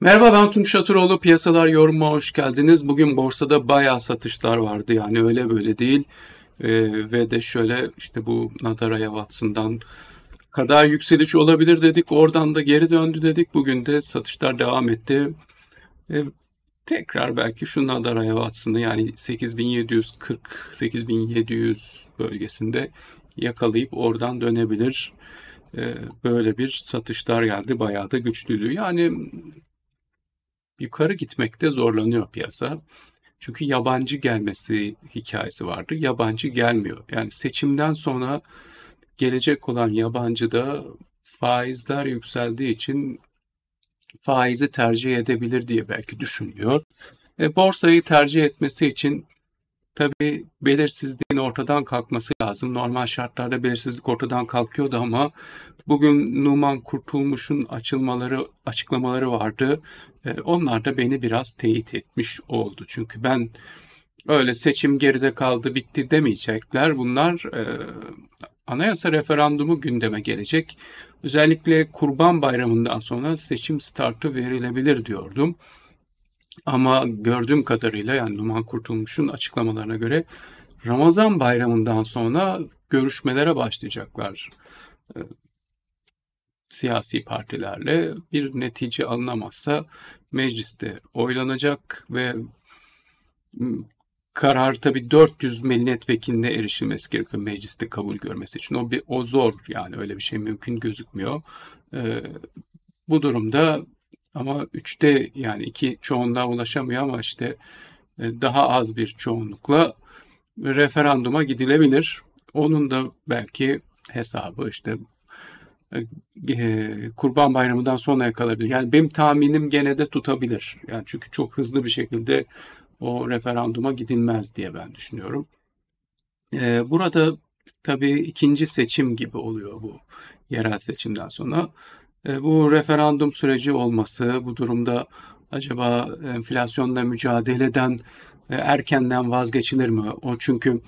Merhaba ben Tunç Şatıroğlu. Piyasalar yorumuma hoş geldiniz. Bugün borsada bayağı satışlar vardı yani öyle böyle değil. Ee, ve de şöyle işte bu Nadara Watson'dan kadar yükseliş olabilir dedik. Oradan da geri döndü dedik. Bugün de satışlar devam etti. Ee, tekrar belki şu Nadara Watson'ı yani 8740-8700 bölgesinde yakalayıp oradan dönebilir ee, böyle bir satışlar geldi. Bayağı da güçlüydü. Yani yukarı gitmekte zorlanıyor piyasa. Çünkü yabancı gelmesi hikayesi vardı. Yabancı gelmiyor. Yani seçimden sonra gelecek olan yabancı da faizler yükseldiği için faizi tercih edebilir diye belki düşünüyor. E, borsayı tercih etmesi için Tabii belirsizliğin ortadan kalkması lazım. Normal şartlarda belirsizlik ortadan kalkıyordu ama bugün Numan Kurtulmuş'un açılmaları, açıklamaları vardı. E, onlar da beni biraz teyit etmiş oldu. Çünkü ben öyle seçim geride kaldı bitti demeyecekler. Bunlar e, anayasa referandumu gündeme gelecek. Özellikle Kurban Bayramı'ndan sonra seçim startı verilebilir diyordum. Ama gördüğüm kadarıyla yani Numan Kurtulmuş'un açıklamalarına göre Ramazan bayramından sonra görüşmelere başlayacaklar. E, siyasi partilerle bir netice alınamazsa mecliste oylanacak ve karar tabi 400 milletvekiline erişilmesi gerekiyor mecliste kabul görmesi için. O bir o zor yani öyle bir şey mümkün gözükmüyor. Ee, bu durumda ama üçte yani iki çoğunluğa ulaşamıyor ama işte e, daha az bir çoğunlukla referanduma gidilebilir. Onun da belki hesabı işte e, e, Kurban Bayramı'ndan sonraya kalabilir. Yani benim tahminim gene de tutabilir. Yani çünkü çok hızlı bir şekilde o referanduma gidilmez diye ben düşünüyorum. Burada tabii ikinci seçim gibi oluyor bu yerel seçimden sonra. E, bu referandum süreci olması, bu durumda acaba enflasyonla mücadeleden e, erkenden vazgeçilir mi? O çünkü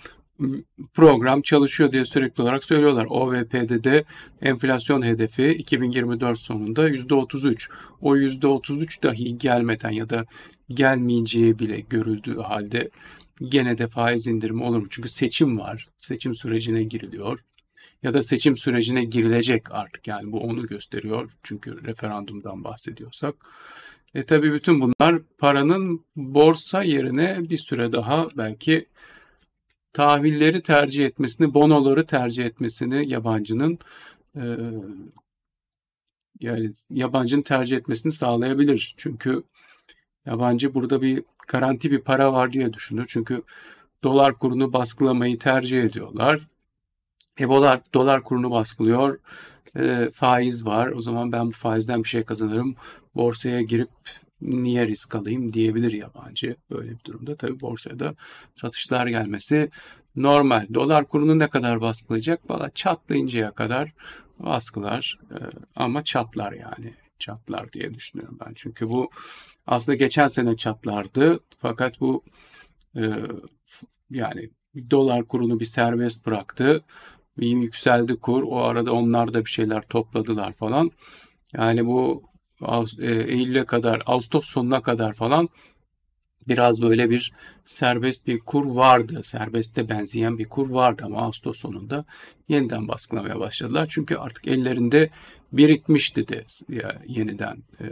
program çalışıyor diye sürekli olarak söylüyorlar. OVP'de de enflasyon hedefi 2024 sonunda %33. O %33 dahi gelmeden ya da gelmeyeceği bile görüldüğü halde gene de faiz indirimi olur mu? Çünkü seçim var. Seçim sürecine giriliyor ya da seçim sürecine girilecek artık. Yani bu onu gösteriyor çünkü referandumdan bahsediyorsak. E tabii bütün bunlar paranın borsa yerine bir süre daha belki tahvilleri tercih etmesini, bonoları tercih etmesini yabancının e, yani yabancının tercih etmesini sağlayabilir. Çünkü yabancı burada bir garanti bir para var diye düşünür. Çünkü dolar kurunu baskılamayı tercih ediyorlar. E, dolar, dolar kurunu baskılıyor. E, faiz var. O zaman ben bu faizden bir şey kazanırım. Borsaya girip niye risk alayım diyebilir yabancı böyle bir durumda. Tabii borsaya da satışlar gelmesi normal. Dolar kurunu ne kadar baskılayacak? Valla çatlayıncaya kadar baskılar e, ama çatlar yani çatlar diye düşünüyorum ben. Çünkü bu aslında geçen sene çatlardı fakat bu e, yani dolar kurunu bir serbest bıraktı yükseldi kur. O arada onlar da bir şeyler topladılar falan. Yani bu e, Eylül'e kadar, Ağustos sonuna kadar falan biraz böyle bir serbest bir kur vardı. Serbeste benzeyen bir kur vardı ama Ağustos sonunda yeniden baskılamaya başladılar. Çünkü artık ellerinde birikmişti de yeniden e,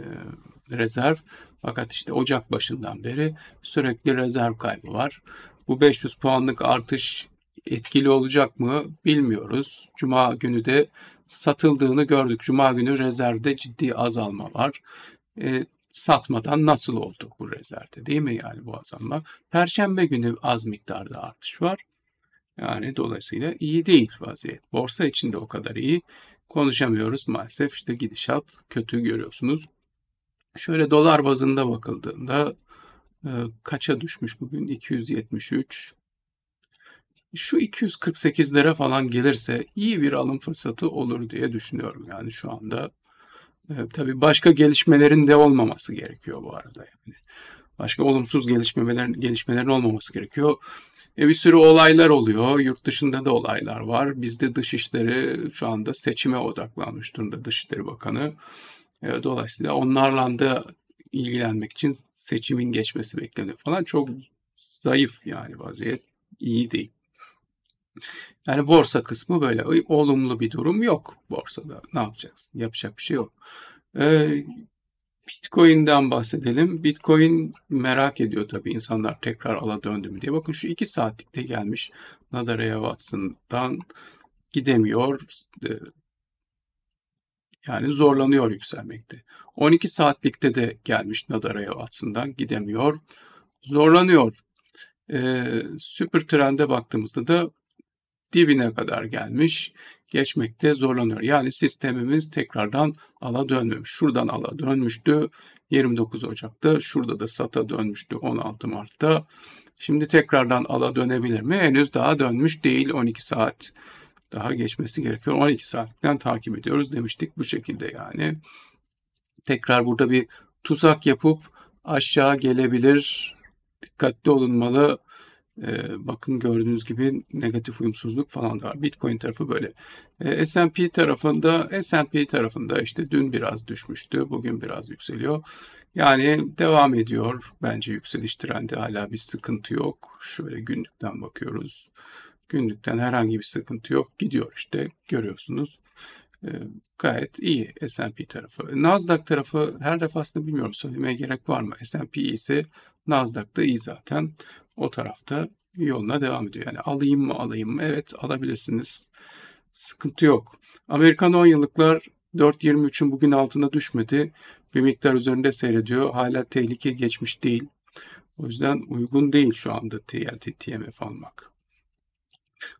rezerv. Fakat işte Ocak başından beri sürekli rezerv kaybı var. Bu 500 puanlık artış etkili olacak mı bilmiyoruz. Cuma günü de satıldığını gördük. Cuma günü rezervde ciddi azalma var. E, satmadan nasıl oldu bu rezervde değil mi yani bu azalma? Perşembe günü az miktarda artış var. Yani dolayısıyla iyi değil vaziyet. Borsa için de o kadar iyi konuşamıyoruz maalesef. İşte gidişat kötü görüyorsunuz. Şöyle dolar bazında bakıldığında e, kaça düşmüş bugün? 273 şu 248'lere falan gelirse iyi bir alım fırsatı olur diye düşünüyorum yani şu anda. E, tabii başka gelişmelerin de olmaması gerekiyor bu arada yani. Başka olumsuz gelişmelerin gelişmelerin olmaması gerekiyor. E bir sürü olaylar oluyor. Yurt dışında da olaylar var. Bizde Dışişleri şu anda seçime odaklanmış durumda Dışişleri Bakanı. E, dolayısıyla onlarla da ilgilenmek için seçimin geçmesi bekleniyor falan. Çok zayıf yani vaziyet. iyi değil. Yani borsa kısmı böyle. Olumlu bir durum yok borsada. Ne yapacaksın? Yapacak bir şey yok. Ee, Bitcoin'den bahsedelim. Bitcoin merak ediyor tabii insanlar tekrar ala döndü mü diye. Bakın şu iki saatlikte gelmiş Nadara'ya Watson'dan gidemiyor. Ee, yani zorlanıyor yükselmekte. 12 saatlikte de gelmiş Nadara'ya Watson'dan gidemiyor. Zorlanıyor. Ee, süper trende baktığımızda da dibine kadar gelmiş, geçmekte zorlanıyor. Yani sistemimiz tekrardan ala dönmemiş. Şuradan ala dönmüştü 29 Ocak'ta, şurada da sata dönmüştü 16 Mart'ta. Şimdi tekrardan ala dönebilir mi? Henüz daha dönmüş değil 12 saat daha geçmesi gerekiyor. 12 saatten takip ediyoruz demiştik bu şekilde yani. Tekrar burada bir tuzak yapıp aşağı gelebilir. Dikkatli olunmalı. E, bakın gördüğünüz gibi negatif uyumsuzluk falan da var. Bitcoin tarafı böyle. E, ee, S&P tarafında S&P tarafında işte dün biraz düşmüştü. Bugün biraz yükseliyor. Yani devam ediyor. Bence yükseliş trendi hala bir sıkıntı yok. Şöyle günlükten bakıyoruz. Günlükten herhangi bir sıkıntı yok. Gidiyor işte görüyorsunuz. E, gayet iyi S&P tarafı. Nasdaq tarafı her defasında bilmiyorum söylemeye gerek var mı? S&P ise Nasdaq da iyi zaten o tarafta yoluna devam ediyor. Yani alayım mı alayım mı? Evet alabilirsiniz. Sıkıntı yok. Amerikan 10 yıllıklar 4.23'ün bugün altına düşmedi. Bir miktar üzerinde seyrediyor. Hala tehlike geçmiş değil. O yüzden uygun değil şu anda TLT, TMF almak.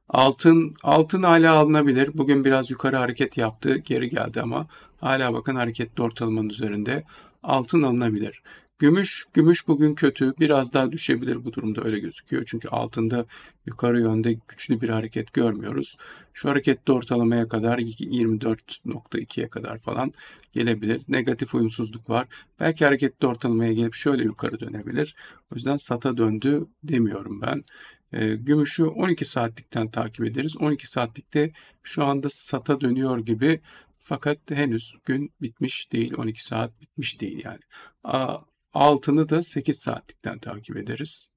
Altın altın hala alınabilir. Bugün biraz yukarı hareket yaptı, geri geldi ama hala bakın hareketli ortalamanın üzerinde altın alınabilir. Gümüş, gümüş bugün kötü. Biraz daha düşebilir bu durumda öyle gözüküyor. Çünkü altında yukarı yönde güçlü bir hareket görmüyoruz. Şu harekette ortalamaya kadar 24.2'ye kadar falan gelebilir. Negatif uyumsuzluk var. Belki harekette ortalamaya gelip şöyle yukarı dönebilir. O yüzden sata döndü demiyorum ben. E, gümüşü 12 saatlikten takip ederiz. 12 saatlikte şu anda sata dönüyor gibi fakat henüz gün bitmiş değil. 12 saat bitmiş değil yani. A, Altını da 8 saatlikten takip ederiz.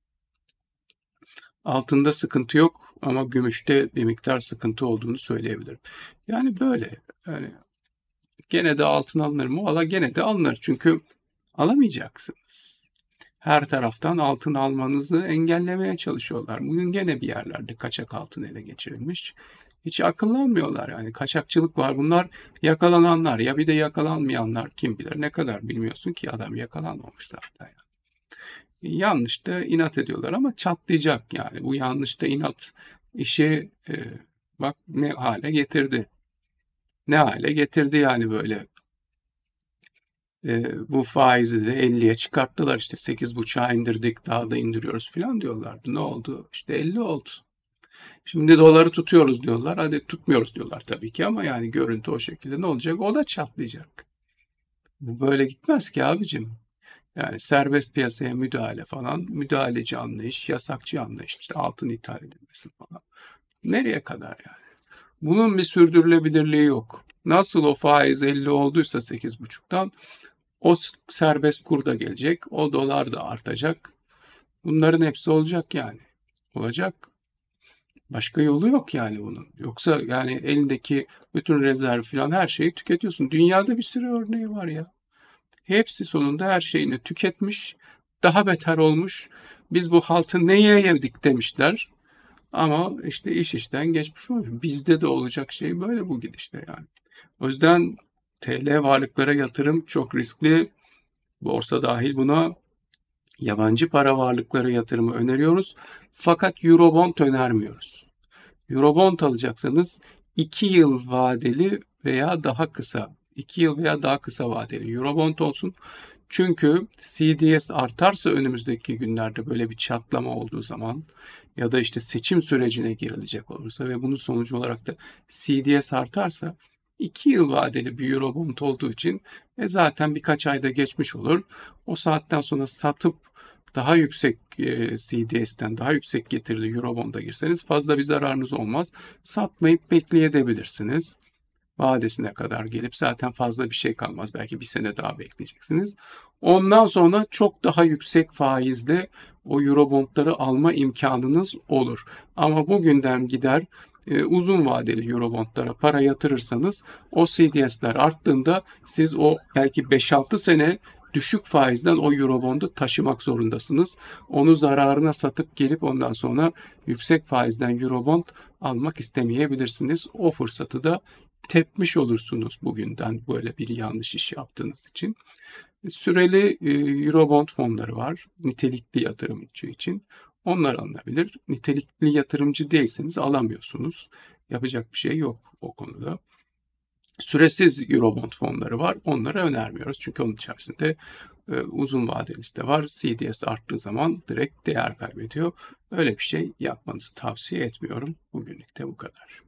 Altında sıkıntı yok ama gümüşte bir miktar sıkıntı olduğunu söyleyebilirim. Yani böyle. Yani gene de altın alınır mı? Valla gene de alınır. Çünkü alamayacaksınız her taraftan altın almanızı engellemeye çalışıyorlar. Bugün gene bir yerlerde kaçak altın ele geçirilmiş. Hiç akıllanmıyorlar yani kaçakçılık var. Bunlar yakalananlar ya bir de yakalanmayanlar kim bilir ne kadar bilmiyorsun ki adam yakalanmamış zaten. Yani. E, yanlış da inat ediyorlar ama çatlayacak yani. Bu yanlış da inat işi e, bak ne hale getirdi. Ne hale getirdi yani böyle e, bu faizi de 50'ye çıkarttılar işte 8.5'a indirdik daha da indiriyoruz falan diyorlardı. Ne oldu? İşte 50 oldu. Şimdi doları tutuyoruz diyorlar. Hadi tutmuyoruz diyorlar tabii ki ama yani görüntü o şekilde ne olacak? O da çatlayacak. Bu böyle gitmez ki abicim. Yani serbest piyasaya müdahale falan, müdahaleci anlayış, yasakçı anlayış, işte altın ithal edilmesi falan. Nereye kadar yani? Bunun bir sürdürülebilirliği yok. Nasıl o faiz 50 olduysa 8,5'tan o serbest kur da gelecek. O dolar da artacak. Bunların hepsi olacak yani. Olacak. Başka yolu yok yani bunun. Yoksa yani elindeki bütün rezerv falan her şeyi tüketiyorsun. Dünyada bir sürü örneği var ya. Hepsi sonunda her şeyini tüketmiş. Daha beter olmuş. Biz bu haltı neye yedik demişler. Ama işte iş işten geçmiş olmuş. Bizde de olacak şey böyle bu gidişte yani. O yüzden TL varlıklara yatırım çok riskli. Borsa dahil buna yabancı para varlıklara yatırımı öneriyoruz. Fakat Eurobond önermiyoruz. Eurobond alacaksanız 2 yıl vadeli veya daha kısa, 2 yıl veya daha kısa vadeli Eurobond olsun. Çünkü CDS artarsa önümüzdeki günlerde böyle bir çatlama olduğu zaman ya da işte seçim sürecine girilecek olursa ve bunun sonucu olarak da CDS artarsa 2 yıl vadeli bir Eurobond olduğu için e, zaten birkaç ayda geçmiş olur. O saatten sonra satıp daha yüksek e, CDS'ten daha yüksek getirili Eurobond'a girseniz fazla bir zararınız olmaz. Satmayıp bekleyebilirsiniz. Vadesine kadar gelip zaten fazla bir şey kalmaz. Belki bir sene daha bekleyeceksiniz. Ondan sonra çok daha yüksek faizle o Eurobond'ları alma imkanınız olur. Ama bugünden gider ee, uzun vadeli Eurobondlara para yatırırsanız o CDS'ler arttığında siz o belki 5-6 sene düşük faizden o Eurobond'u taşımak zorundasınız. Onu zararına satıp gelip ondan sonra yüksek faizden Eurobond almak istemeyebilirsiniz. O fırsatı da tepmiş olursunuz bugünden böyle bir yanlış iş yaptığınız için. Süreli e, Eurobond fonları var. Nitelikli yatırımcı için. Onlar alınabilir. Nitelikli yatırımcı değilseniz alamıyorsunuz. Yapacak bir şey yok o konuda. Süresiz Eurobond fonları var. Onları önermiyoruz. Çünkü onun içerisinde e, uzun vadeli de var. CDS arttığı zaman direkt değer kaybediyor. Öyle bir şey yapmanızı tavsiye etmiyorum. Bugünlük de bu kadar.